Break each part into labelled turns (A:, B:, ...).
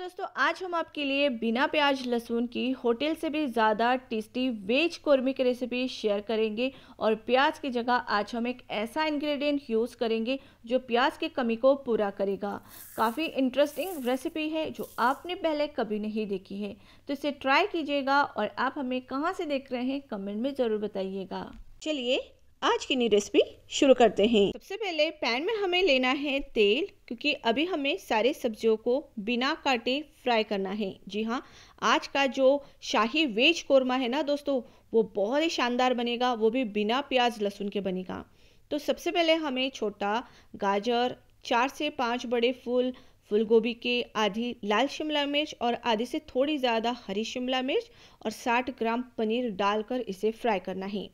A: दोस्तों आज हम आपके लिए बिना प्याज लहसुन की होटल से भी ज़्यादा टेस्टी वेज कौरमे की रेसिपी शेयर करेंगे और प्याज की जगह आज हम एक ऐसा इंग्रेडिएंट यूज़ करेंगे जो प्याज की कमी को पूरा करेगा काफ़ी इंटरेस्टिंग रेसिपी है जो आपने पहले कभी नहीं देखी है तो इसे ट्राई कीजिएगा और आप हमें कहाँ से देख रहे हैं कमेंट में ज़रूर बताइएगा चलिए आज की नई रेसिपी शुरू करते हैं सबसे पहले पैन में हमें लेना है तेल क्योंकि अभी हमें सारे सब्जियों को बिना काटे फ्राई करना है जी हाँ आज का जो शाही वेज कोरमा है ना दोस्तों वो बहुत ही शानदार बनेगा वो भी बिना प्याज लहसुन के बनेगा तो सबसे पहले हमें छोटा गाजर चार से पाँच बड़े फूल फूल गोभी के आधी लाल शिमला मिर्च और आधी से थोड़ी ज़्यादा हरी शिमला मिर्च और 60 ग्राम पनीर डालकर इसे फ्राई करना है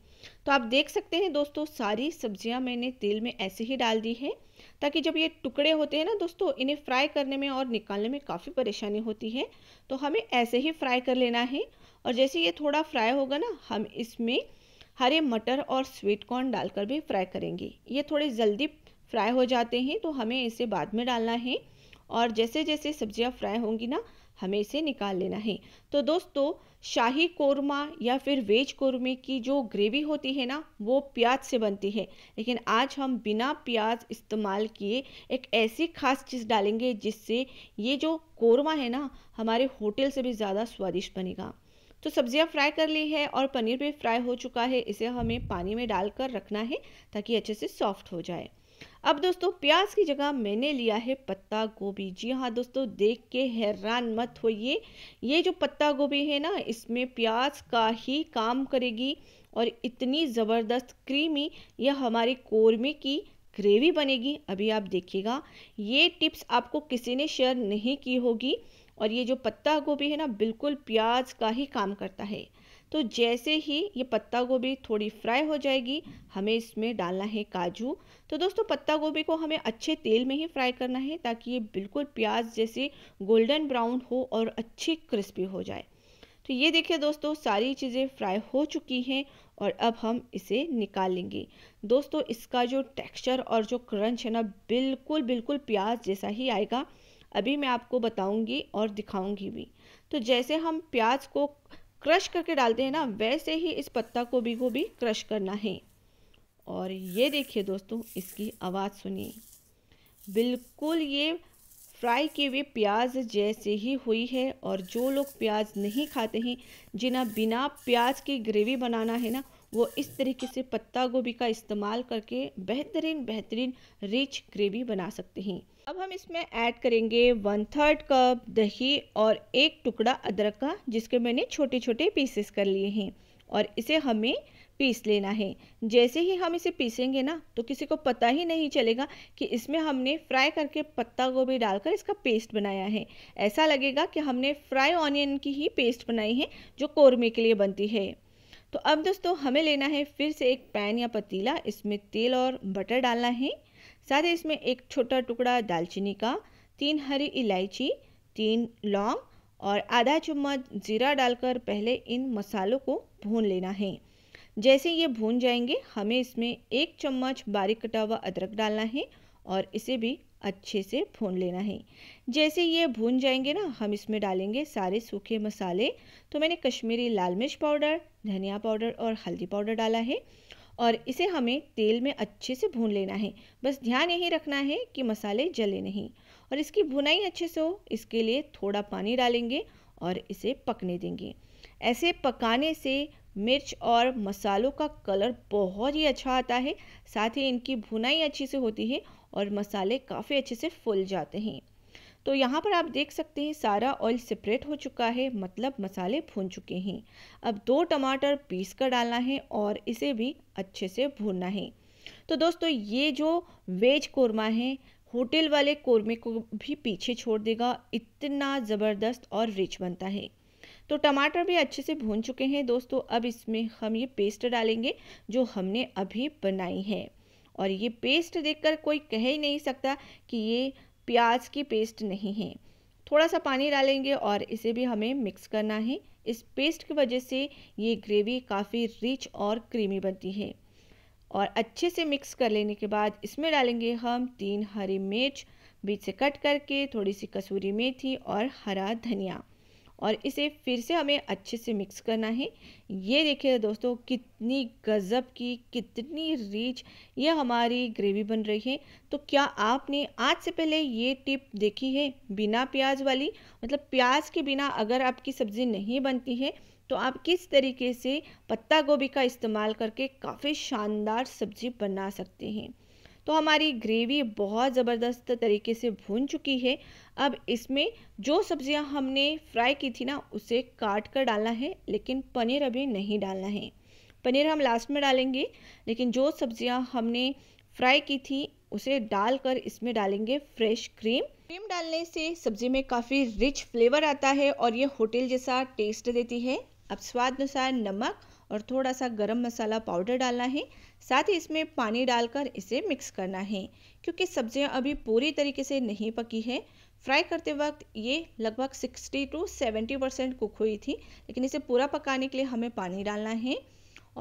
A: तो आप देख सकते हैं दोस्तों सारी सब्जियां मैंने तेल में ऐसे ही डाल दी है ताकि जब ये टुकड़े होते हैं ना दोस्तों इन्हें फ्राई करने में और निकालने में काफ़ी परेशानी होती है तो हमें ऐसे ही फ्राई कर लेना है और जैसे ये थोड़ा फ्राई होगा ना हम इसमें हरे मटर और स्वीट कॉर्न डालकर भी फ्राई करेंगे ये थोड़े जल्दी फ्राई हो जाते हैं तो हमें इसे बाद में डालना है और जैसे जैसे सब्जियां फ्राई होंगी ना हमें इसे निकाल लेना है तो दोस्तों शाही कोरमा या फिर वेज कोरमे की जो ग्रेवी होती है ना वो प्याज से बनती है लेकिन आज हम बिना प्याज इस्तेमाल किए एक ऐसी खास चीज़ डालेंगे जिससे ये जो कोरमा है ना हमारे होटल से भी ज़्यादा स्वादिष्ट बनेगा तो सब्जियां फ्राई कर ली है और पनीर भी फ्राई हो चुका है इसे हमें पानी में डालकर रखना है ताकि अच्छे से सॉफ्ट हो जाए अब दोस्तों प्याज की जगह मैंने लिया है पत्ता गोभी जी हाँ दोस्तों देख के हैरान मत होइए ये जो पत्ता गोभी है ना इसमें प्याज का ही काम करेगी और इतनी ज़बरदस्त क्रीमी यह हमारे कोरमे की ग्रेवी बनेगी अभी आप देखिएगा ये टिप्स आपको किसी ने शेयर नहीं की होगी और ये जो पत्ता गोभी है ना बिल्कुल प्याज का ही काम करता है तो जैसे ही ये पत्ता गोभी थोड़ी फ्राई हो जाएगी हमें इसमें डालना है काजू तो दोस्तों पत्ता गोभी को हमें अच्छे तेल में ही फ्राई करना है ताकि ये बिल्कुल प्याज जैसे गोल्डन ब्राउन हो और अच्छी क्रिस्पी हो जाए तो ये देखिए दोस्तों सारी चीज़ें फ्राई हो चुकी हैं और अब हम इसे निकालेंगे दोस्तों इसका जो टेक्सचर और जो क्रंच है ना बिल्कुल बिल्कुल प्याज जैसा ही आएगा अभी मैं आपको बताऊंगी और दिखाऊंगी भी तो जैसे हम प्याज को क्रश करके डालते हैं ना वैसे ही इस पत्ता गोभी को भी क्रश करना है और ये देखिए दोस्तों इसकी आवाज़ सुनिए बिल्कुल ये फ्राई किए हुए प्याज जैसे ही हुई है और जो लोग प्याज नहीं खाते हैं जिन्हें बिना प्याज की ग्रेवी बनाना है ना वो इस तरीके से पत्ता गोभी का इस्तेमाल करके बेहतरीन बेहतरीन रिच ग्रेवी बना सकते हैं अब हम इसमें ऐड करेंगे वन थर्ड कप दही और एक टुकड़ा अदरक का जिसके मैंने छोटे छोटे पीसेस कर लिए हैं और इसे हमें पीस लेना है जैसे ही हम इसे पीसेंगे ना तो किसी को पता ही नहीं चलेगा कि इसमें हमने फ्राई करके पत्ता गोभी डालकर इसका पेस्ट बनाया है ऐसा लगेगा कि हमने फ्राई ऑनियन की ही पेस्ट बनाई है जो कोरमे के लिए बनती है तो अब दोस्तों हमें लेना है फिर से एक पैन या पतीला इसमें तेल और बटर डालना है साथ ही इसमें एक छोटा टुकड़ा दालचीनी का तीन हरी इलायची तीन लौंग और आधा चम्मच जीरा डालकर पहले इन मसालों को भून लेना है जैसे ये भून जाएंगे हमें इसमें एक चम्मच बारीक कटा हुआ अदरक डालना है और इसे भी अच्छे से भून लेना है जैसे ये भून जाएंगे ना हम इसमें डालेंगे सारे सूखे मसाले तो मैंने कश्मीरी लाल मिर्च पाउडर धनिया पाउडर और हल्दी पाउडर डाला है और इसे हमें तेल में अच्छे से भून लेना है बस ध्यान यही रखना है कि मसाले जले नहीं और इसकी भुनाई अच्छे से हो इसके लिए थोड़ा पानी डालेंगे और इसे पकने देंगे ऐसे पकाने से मिर्च और मसालों का कलर बहुत ही अच्छा आता है साथ ही इनकी भुनाई अच्छे से होती है और मसाले काफ़ी अच्छे से फूल जाते हैं तो यहाँ पर आप देख सकते हैं सारा ऑयल सेपरेट हो चुका है मतलब मसाले भून चुके हैं अब दो टमाटर पीस कर डालना है और इसे भी अच्छे से भूनना है तो दोस्तों ये जो वेज कोरमा है होटल वाले कोरमे को भी पीछे छोड़ देगा इतना ज़बरदस्त और रिच बनता है तो टमाटर भी अच्छे से भून चुके हैं दोस्तों अब इसमें हम ये पेस्ट डालेंगे जो हमने अभी बनाई है और ये पेस्ट देखकर कोई कह ही नहीं सकता कि ये प्याज की पेस्ट नहीं है थोड़ा सा पानी डालेंगे और इसे भी हमें मिक्स करना है इस पेस्ट की वजह से ये ग्रेवी काफ़ी रिच और क्रीमी बनती है और अच्छे से मिक्स कर लेने के बाद इसमें डालेंगे हम तीन हरी मिर्च बीच से कट करके थोड़ी सी कसूरी मेथी और हरा धनिया और इसे फिर से हमें अच्छे से मिक्स करना है ये देखिए दोस्तों कितनी गज़ब की कितनी रिच ये हमारी ग्रेवी बन रही है तो क्या आपने आज से पहले ये टिप देखी है बिना प्याज वाली मतलब प्याज के बिना अगर आपकी सब्ज़ी नहीं बनती है तो आप किस तरीके से पत्ता गोभी का इस्तेमाल करके काफ़ी शानदार सब्ज़ी बना सकते हैं तो हमारी ग्रेवी बहुत ज़बरदस्त तरीके से भून चुकी है अब इसमें जो सब्जियां हमने फ्राई की थी ना उसे काट कर डालना है लेकिन पनीर अभी नहीं डालना है पनीर हम लास्ट में डालेंगे लेकिन जो सब्जियां हमने फ्राई की थी उसे डालकर इसमें डालेंगे फ्रेश क्रीम क्रीम डालने से सब्जी में काफ़ी रिच फ्लेवर आता है और ये होटल जैसा टेस्ट देती है अब स्वाद अनुसार नमक और थोड़ा सा गरम मसाला पाउडर डालना है साथ ही इसमें पानी डालकर इसे मिक्स करना है क्योंकि सब्जियां अभी पूरी तरीके से नहीं पकी है फ्राई करते वक्त ये लगभग 60 टू 70 परसेंट कुक हुई थी लेकिन इसे पूरा पकाने के लिए हमें पानी डालना है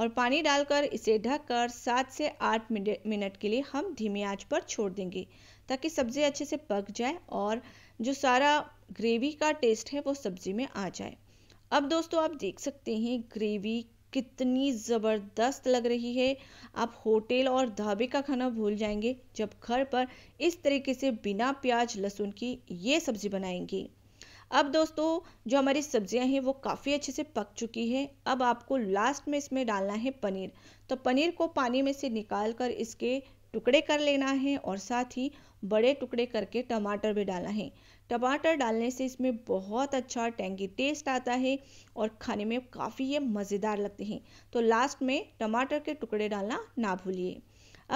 A: और पानी डालकर इसे ढककर सात से आठ मिनट के लिए हम धीमी आंच पर छोड़ देंगे ताकि सब्ज़ी अच्छे से पक जाए और जो सारा ग्रेवी का टेस्ट है वो सब्ज़ी में आ जाए अब दोस्तों आप देख सकते हैं ग्रेवी कितनी ज़बरदस्त लग रही है आप होटल और ढाबे का खाना भूल जाएंगे जब घर पर इस तरीके से बिना प्याज लहसुन की ये सब्ज़ी बनाएंगे अब दोस्तों जो हमारी सब्जियां हैं वो काफ़ी अच्छे से पक चुकी है अब आपको लास्ट में इसमें डालना है पनीर तो पनीर को पानी में से निकाल कर इसके टुकड़े कर लेना है और साथ ही बड़े टुकड़े करके टमाटर भी डालना है टमाटर डालने से इसमें बहुत अच्छा टेंगी टेस्ट आता है और खाने में काफ़ी ये मज़ेदार लगते हैं तो लास्ट में टमाटर के टुकड़े डालना ना भूलिए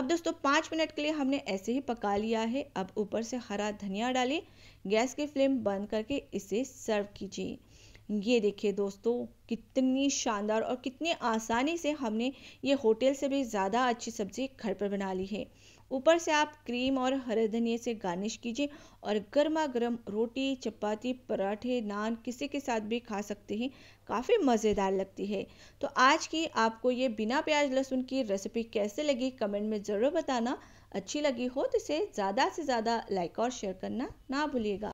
A: अब दोस्तों पाँच मिनट के लिए हमने ऐसे ही पका लिया है अब ऊपर से हरा धनिया डालें गैस की फ्लेम बंद करके इसे सर्व कीजिए ये देखिए दोस्तों कितनी शानदार और कितनी आसानी से हमने ये होटल से भी ज़्यादा अच्छी सब्ज़ी घर पर बना ली है ऊपर से आप क्रीम और हरे धनिए से गार्निश कीजिए और गर्मा गर्म रोटी चपाती पराठे नान किसी के साथ भी खा सकते हैं काफ़ी मज़ेदार लगती है तो आज की आपको ये बिना प्याज लहसुन की रेसिपी कैसे लगी कमेंट में ज़रूर बताना अच्छी लगी हो तो इसे ज़्यादा से ज़्यादा लाइक और शेयर करना ना भूलिएगा